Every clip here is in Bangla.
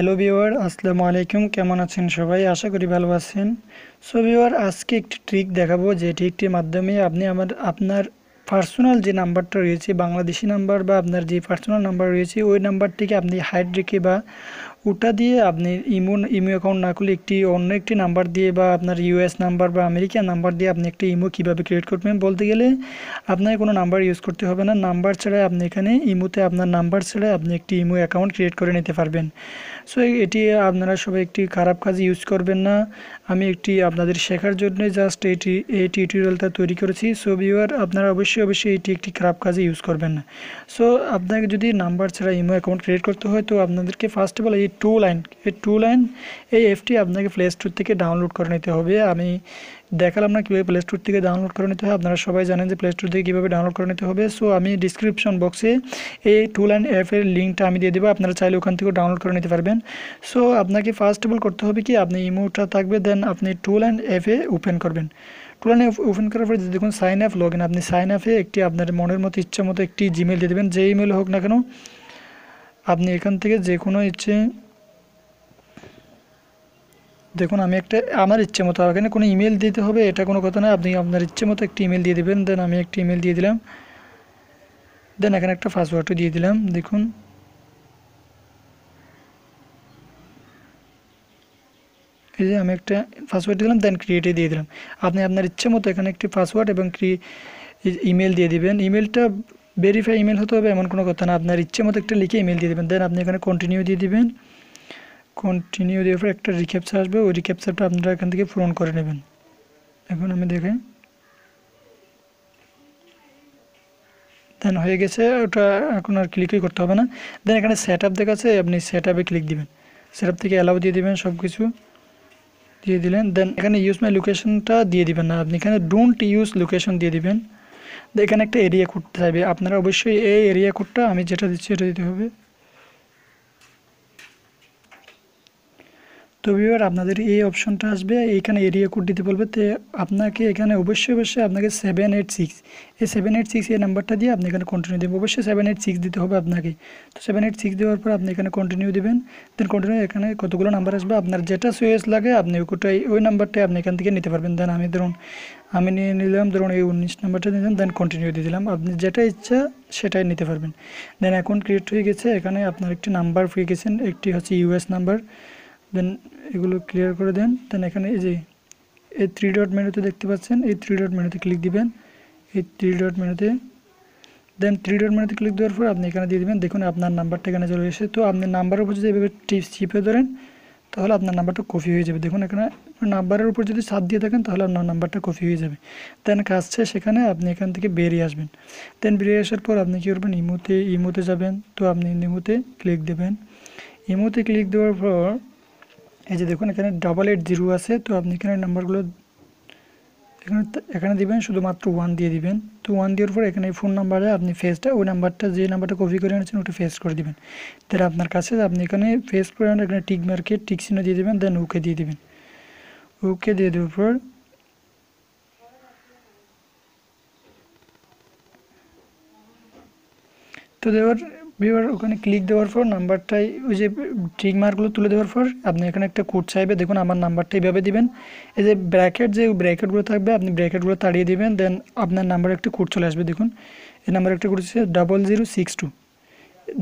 হ্যালো ভিওয়ার আসসালামু আলাইকুম কেমন আছেন সবাই আশা করি ভালো আছেন সো ভিওয়ার আজকে একটি ট্রিক দেখাবো যে ট্রিকটির মাধ্যমে আপনি আমার আপনার পার্সোনাল যে নাম্বারটা রয়েছে বাংলাদেশি নাম্বার বা আপনার যে পার্সোনাল নাম্বার রয়েছে ওই নাম্বারটিকে আপনি হাইড রেখে বা ওটা দিয়ে আপনি ইমো ইমো অ্যাকাউন্ট না খুলে একটি অন্য একটি নাম্বার দিয়ে বা আপনার ইউএস নাম্বার বা আমেরিকান নাম্বার দিয়ে আপনি একটি ইমো কীভাবে ক্রিয়েট করবেন বলতে গেলে আপনাকে কোনো নাম্বার ইউজ করতে হবে না নাম্বার ছাড়া আপনি এখানে ইমোতে আপনার নাম্বার ছাড়া আপনি একটি ইমো অ্যাকাউন্ট ক্রিয়েট করে নিতে পারবেন সো এটি আপনারা সবাই একটি খারাপ কাজে ইউজ করবেন না আমি একটি আপনাদের শেখার জন্য জাস্ট এটি এই টিউটোরিয়ালটা তৈরি করেছি সো ভিউয়ার আপনারা অবশ্যই অবশ্যই এটি একটি খারাপ কাজে ইউজ করবেন না সো আপনাকে যদি নাম্বার ছাড়া ইমো অ্যাকাউন্ট ক্রিয়েট করতে হয় তো আপনাদেরকে ফার্স্ট অফ অল এই টু লাইন এই টু লাইন এই অ্যাপটি আপনাকে প্লে স্টোর থেকে ডাউনলোড করে নিতে হবে আমি দেখালাম না কীভাবে প্লে স্টোর থেকে ডাউনলোড করে নিতে হবে আপনারা সবাই জানেন যে প্লে স্টোর থেকে কীভাবে ডাউনলোড করে নিতে হবে সো আমি ডিসক্রিপশন বক্সে এই টু লাইন অ্যাপের লিঙ্কটা আমি দিয়ে দেবো আপনারা চাইলে ওখান থেকেও ডাউনলোড করে নিতে পারবেন সো আপনাকে ফার্স্ট অফ অল করতে হবে কি আপনি ইমোটা থাকবে দেন আপনি টু লাইন অ্যাপে ওপেন করবেন টুলানে ওপেন করার পরে দেখুন সাইন অ্যাপ লগ ইন আপনি সাইন অ্যাপে একটি আপনার মনের মতো ইচ্ছা মতো একটি জিমেল দিয়ে দেবেন যে ইমেল হোক না কেন আপনি এখান থেকে যে কোনো ইচ্ছে দেখুন আমি একটা আমার ইচ্ছে মতো এখানে কোনো ইমেল দিতে হবে এটা কোনো কথা না আপনি আপনার ইচ্ছে মতো একটি ইমেল দিয়ে দেবেন দেন আমি একটি ইমেল দিয়ে দিলাম দেন এখানে একটা পাসওয়ার্ডও দিয়ে দিলাম দেখুন এই যে আমি একটা পাসওয়ার্ড দিলাম দেন ক্রিয়েটে দিয়ে দিলাম আপনি আপনার ইচ্ছে মতো এখানে একটি পাসওয়ার্ড এবং ক্রি ইমেল দিয়ে দিবেন ইমেলটা ভেরিফাই ইমেল হতে হবে এমন কোনো কথা না আপনার ইচ্ছে মতো একটা লিখে ইমেল দিয়ে দেবেন দেন আপনি এখানে কন্টিনিউ দিয়ে দিবেন কন্টিনিউ দেওয়ার পর একটা রিক্যাপচা আসবে ওই রিক্যাপচারটা আপনারা এখান থেকে পূরণ করে নেবেন এখন আমি দেখে দেন হয়ে গেছে ওটা এখন আর ক্লিকই করতে হবে না দেন এখানে সেট আপ দেখাচ্ছে আপনি সেট আপে ক্লিক দিবেন সেট আপ থেকে অ্যালাউ দিয়ে দিবেন সব কিছু দিয়ে দিলেন দেন এখানে ইউজ মাই লোকেশনটা দিয়ে দিবেন না আপনি এখানে ডোন্ট ইউজ লোকেশন দিয়ে দিবেন এখানে একটা এরিয়া কোড চাইবে আপনারা অবশ্যই এই এরিয়া কোডটা আমি যেটা দিচ্ছি এটা দিতে হবে তো ভিউয়ার আপনাদের এই অপশনটা আসবে এইখানে এরিয়া কোড দিতে বলবে তো আপনাকে এখানে অবশ্যই অবশ্যই আপনাকে সেভেন এইট সিক্স এই সেভেন এইট সিক্স এই নাম্বারটা দিয়ে আপনি এখানে কন্টিনিউ দেবেন অবশ্যই সেভেন এইট সিক্স দিতে হবে আপনাকে তো সেভেন এইট সিক্স দেওয়ার পর আপনি এখানে কন্টিনিউ দেবেন দেন কন্টিনিউ এখানে কতগুলো নাম্বার আসবে আপনার যেটা সুয়েস লাগে আপনি ওই ওটাই ওই নাম্বারটাই আপনি এখান থেকে নিতে পারবেন দেন আমি ধরুন আমি নিয়ে নিলাম ধরুন এই উনিশ নাম্বারটা নিলাম দেন কন্টিনিউ দিয়ে দিলাম আপনি যেটা ইচ্ছা সেটাই নিতে পারবেন দেন অ্যাকাউন্ট ক্রিয়েট হয়ে গেছে এখানে আপনার একটি নাম্বার ফ্রি গেছেন একটি হচ্ছে ইউএস নাম্বার দেন এগুলো ক্লিয়ার করে দেন দেন এখানে এই যে এই থ্রি ডট মেনুতে দেখতে পাচ্ছেন এই থ্রি ডট মেনুতে ক্লিক দিবেন এই থ্রি ডট মেনুতে দেন থ্রি ডট মেনুতে ক্লিক দেওয়ার পর আপনি এখানে দিয়ে দেবেন দেখুন আপনার নাম্বারটা এখানে চলে এসেছে তো আপনি নাম্বারের উপর যদি এভাবে টিপ চিপে ধরেন তাহলে আপনার নাম্বারটা কপি হয়ে যাবে দেখুন এখানে নাম্বারের উপর যদি সাত দিয়ে থাকেন তাহলে আপনার নাম্বারটা কপি হয়ে যাবে দেন কাজ শেষ সেখানে আপনি এখান থেকে বেরিয়ে আসবেন দেন বেরিয়ে আসার পর আপনি কী করবেন ইমোতে ইমোতে যাবেন তো আপনি ইমোতে ক্লিক দেবেন ইমোতে ক্লিক দেওয়ার পর এই যে দেখুন এখানে ডাবল এইট জিরো আছে তো আপনি এখানে নাম্বারগুলো এখানে এখানে দিবেন শুধুমাত্র ওয়ান দিয়ে দিবেন তো ওয়ান দেওয়ার পর এখানে ফোন নাম্বারে আপনি ফেসটা ওই নাম্বারটা যে নাম্বারটা কপি করে আনছেন ওটা ফেস করে দিবেন তাহলে আপনার কাছে আপনি এখানে ফেস করে আনেন এখানে টিক মার্কে টিক চিহ্ন দিয়ে দেবেন দেন ওকে দিয়ে দেবেন ওকে দিয়ে দেওয়ার পর তো দেওয়ার ভিউয়ার ওখানে ক্লিক দেওয়ার পর নাম্বারটাই ওই যে ট্রিক মার্কগুলো তুলে দেওয়ার পর আপনি এখানে একটা কোড চাইবে দেখুন আমার নাম্বারটা এইভাবে দিবেন এই যে ব্র্যাকেট যে ব্র্যাকেটগুলো থাকবে আপনি ব্র্যাকেটগুলো তাড়িয়ে দিবেন দেন আপনার নাম্বারে একটা কোড চলে আসবে দেখুন এই নাম্বার একটা কোড হচ্ছে double zero six two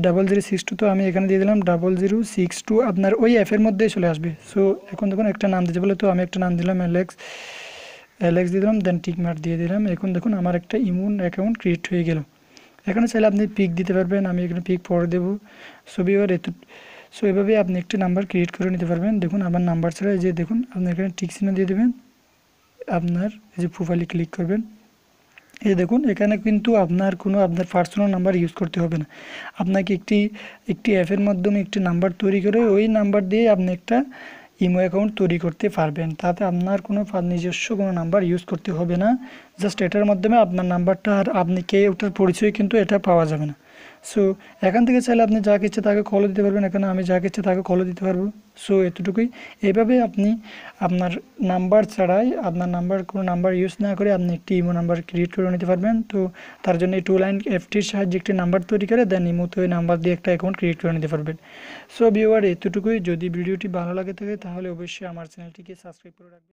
double zero six two তো আমি এখানে দিয়ে দিলাম ডাবল জিরো সিক্স টু আপনার ওই অ্যাপের মধ্যেই চলে আসবে সো এখন দেখুন একটা নাম দিতে বলে তো আমি একটা নাম দিলাম অ্যালেক্স অ্যালেক্স দিয়ে দিলাম দেন মার্ক দিয়ে দিলাম এখন দেখুন আমার একটা ইমুন অ্যাকাউন্ট ক্রিয়েট হয়ে গেল এখানে চাইলে আপনি পিক দিতে পারবেন আমি এখানে পিক পরে দেবো ছবি এবার এত সো এভাবে আপনি একটি নাম্বার ক্রিয়েট করে নিতে পারবেন দেখুন আমার নাম্বার ছাড়া যে দেখুন আপনি এখানে টিক চিহ্ন দিয়ে দেবেন আপনার এই যে প্রোফাইলে ক্লিক করবেন এই দেখুন এখানে কিন্তু আপনার কোনো আপনার পার্সোনাল নাম্বার ইউজ করতে হবে না আপনাকে একটি একটি অ্যাপের মাধ্যমে একটি নাম্বার তৈরি করে ওই নাম্বার দিয়ে আপনি একটা ইমো অ্যাকাউন্ট তৈরি করতে পারবেন তাতে আপনার কোনো নিজস্ব কোনো নাম্বার ইউজ করতে হবে না জাস্ট এটার মাধ্যমে আপনার নাম্বারটা আর আপনি কে ওটার পরিচয় কিন্তু এটা পাওয়া যাবে না সো এখান থেকে চাইলে আপনি যা ইচ্ছে তাকে কলও দিতে পারবেন এখানে আমি যা কিচ্ছে তাকে কলও দিতে পারবো সো এতটুকুই এভাবে আপনি আপনার নাম্বার ছাড়াই আপনার নাম্বার কোনো নাম্বার ইউজ না করে আপনি একটি ইমো নাম্বার ক্রিয়েট করে নিতে পারবেন তো তার জন্য এই টু লাইন এফটির সাহায্যে একটি নাম্বার তৈরি করে দেন ইমোতে ওই নাম্বার দিয়ে একটা অ্যাকাউন্ট ক্রিয়েট করে নিতে পারবেন সো ভিওয়ার এতটুকুই যদি ভিডিওটি ভালো লাগে থাকে তাহলে অবশ্যই আমার চ্যানেলটিকে সাবস্ক্রাইব করে রাখবেন